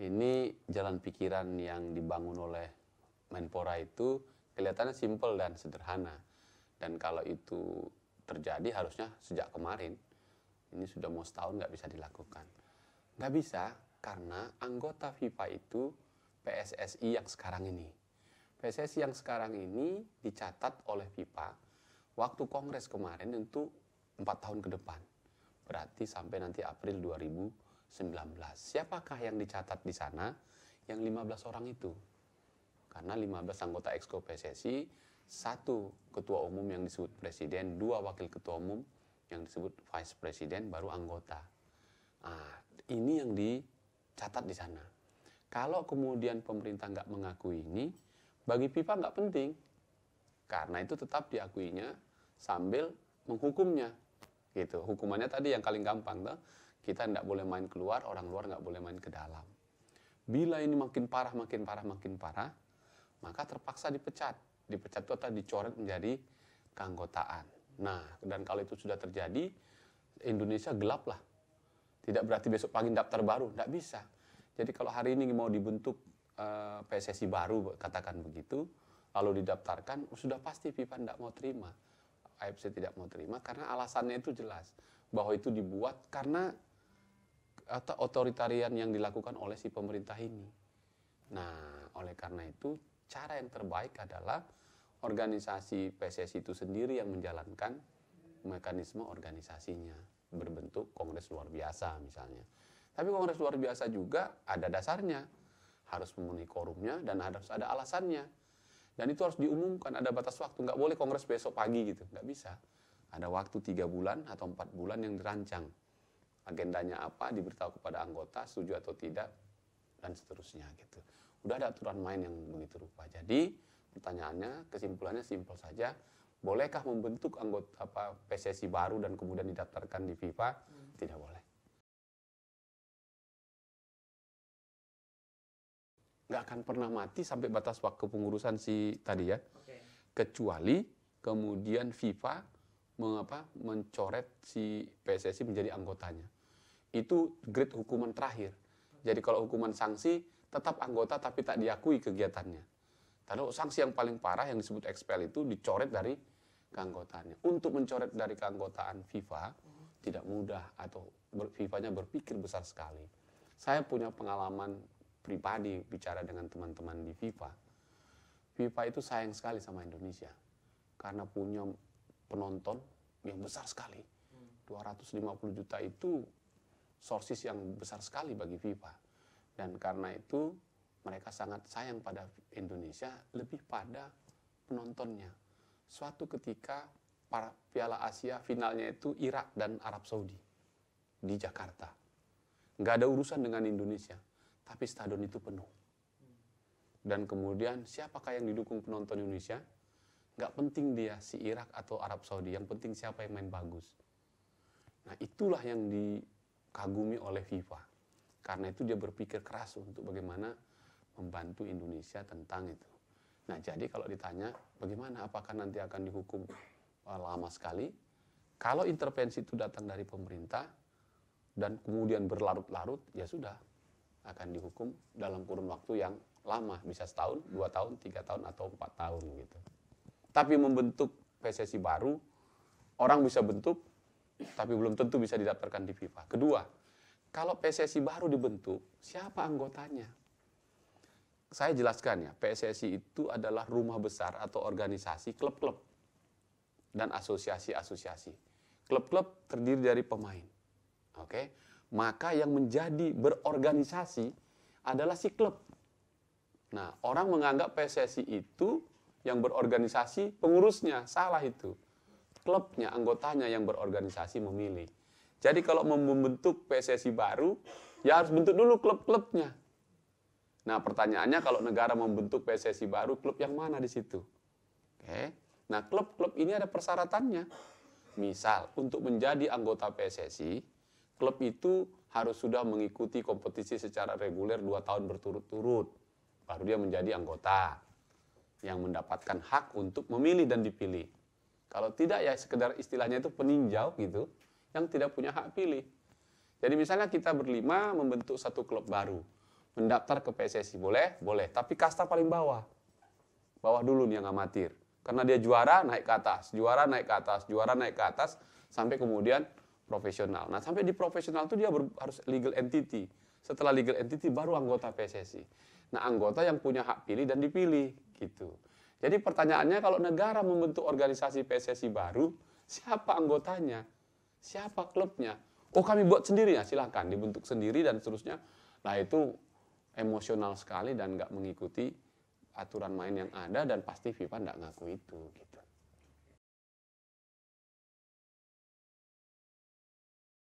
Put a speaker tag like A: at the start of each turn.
A: ini jalan pikiran yang dibangun oleh Menpora itu kelihatannya simpel dan sederhana. Dan kalau itu terjadi harusnya sejak kemarin. Ini sudah mau setahun nggak bisa dilakukan. Nggak bisa karena anggota FIFA itu PSSI yang sekarang ini. PSSI yang sekarang ini dicatat oleh FIFA waktu kongres kemarin untuk 4 tahun ke depan. Berarti sampai nanti April 2000 19. Siapakah yang dicatat di sana? Yang 15 orang itu. Karena 15 anggota Exco PSSI, satu ketua umum yang disebut presiden, dua wakil ketua umum yang disebut vice presiden, baru anggota. Nah, ini yang dicatat di sana. Kalau kemudian pemerintah nggak mengakui ini, bagi pipa nggak penting. Karena itu tetap diakuinya sambil menghukumnya. gitu Hukumannya tadi yang paling gampang. Tuh kita tidak boleh main keluar, orang luar nggak boleh main ke dalam. Bila ini makin parah, makin parah, makin parah, maka terpaksa dipecat. Dipecat itu atau dicoret menjadi keanggotaan. Nah, dan kalau itu sudah terjadi, Indonesia gelap lah. Tidak berarti besok pagi daftar baru, tidak bisa. Jadi kalau hari ini mau dibentuk eh, PSSI baru, katakan begitu, lalu didaftarkan, sudah pasti FIFA tidak mau terima. AFC tidak mau terima karena alasannya itu jelas bahwa itu dibuat karena atau otoritarian yang dilakukan oleh si pemerintah ini. Nah, oleh karena itu cara yang terbaik adalah organisasi PSSI itu sendiri yang menjalankan mekanisme organisasinya berbentuk kongres luar biasa misalnya. Tapi kongres luar biasa juga ada dasarnya, harus memenuhi korumnya dan harus ada alasannya. Dan itu harus diumumkan, ada batas waktu, nggak boleh kongres besok pagi gitu, nggak bisa. Ada waktu tiga bulan atau empat bulan yang dirancang agendanya apa, diberitahu kepada anggota setuju atau tidak dan seterusnya gitu. Udah ada aturan main yang begitu rupa. Jadi pertanyaannya kesimpulannya simpel saja, bolehkah membentuk anggota apa PSSI baru dan kemudian didaftarkan di FIFA? Hmm. Tidak boleh. Nggak akan pernah mati sampai batas waktu pengurusan si tadi ya. Okay. Kecuali kemudian FIFA mengapa mencoret si PSSI menjadi anggotanya. Itu grade hukuman terakhir. Jadi kalau hukuman sanksi, tetap anggota tapi tak diakui kegiatannya. Kalau sanksi yang paling parah yang disebut expel itu dicoret dari keanggotaannya. Untuk mencoret dari keanggotaan FIFA tidak mudah atau ber, FIFA-nya berpikir besar sekali. Saya punya pengalaman pribadi bicara dengan teman-teman di FIFA. FIFA itu sayang sekali sama Indonesia karena punya penonton yang besar sekali. 250 hmm. juta itu sources yang besar sekali bagi FIFA. Dan karena itu mereka sangat sayang pada Indonesia lebih pada penontonnya. Suatu ketika para Piala Asia finalnya itu Irak dan Arab Saudi di Jakarta. Nggak ada urusan dengan Indonesia, tapi stadion itu penuh. Dan kemudian siapakah yang didukung penonton Indonesia? Nggak penting dia si Irak atau Arab Saudi, yang penting siapa yang main bagus. Nah itulah yang di kagumi oleh FIFA. Karena itu dia berpikir keras untuk bagaimana membantu Indonesia tentang itu. Nah, jadi kalau ditanya bagaimana apakah nanti akan dihukum eh, lama sekali, kalau intervensi itu datang dari pemerintah dan kemudian berlarut-larut, ya sudah akan dihukum dalam kurun waktu yang lama, bisa setahun, dua tahun, tiga tahun atau empat tahun gitu. Tapi membentuk PSSI baru, orang bisa bentuk tapi belum tentu bisa didaftarkan di FIFA. Kedua, kalau PSSI baru dibentuk, siapa anggotanya? Saya jelaskan ya, PSSI itu adalah rumah besar atau organisasi klub-klub dan asosiasi-asosiasi. Klub-klub terdiri dari pemain. Oke. Okay? Maka yang menjadi berorganisasi adalah si klub. Nah, orang menganggap PSSI itu yang berorganisasi pengurusnya, salah itu klubnya, anggotanya yang berorganisasi memilih. Jadi kalau membentuk PSSI baru, ya harus bentuk dulu klub-klubnya. Nah pertanyaannya kalau negara membentuk PSSI baru, klub yang mana di situ? Oke. Nah klub-klub ini ada persyaratannya. Misal untuk menjadi anggota PSSI, klub itu harus sudah mengikuti kompetisi secara reguler dua tahun berturut-turut. Baru dia menjadi anggota yang mendapatkan hak untuk memilih dan dipilih. Kalau tidak ya sekedar istilahnya itu peninjau gitu, yang tidak punya hak pilih. Jadi misalnya kita berlima membentuk satu klub baru, mendaftar ke PSSI boleh, boleh. Tapi kasta paling bawah, bawah dulu nih yang amatir. Karena dia juara naik ke atas, juara naik ke atas, juara naik ke atas, sampai kemudian profesional. Nah sampai di profesional itu dia harus legal entity. Setelah legal entity baru anggota PSSI. Nah anggota yang punya hak pilih dan dipilih gitu. Jadi pertanyaannya kalau negara membentuk organisasi PSSI baru, siapa anggotanya? Siapa klubnya? Oh kami buat sendiri ya, silahkan dibentuk sendiri dan seterusnya. Nah itu emosional sekali dan nggak mengikuti aturan main yang ada dan pasti FIFA nggak ngaku itu gitu.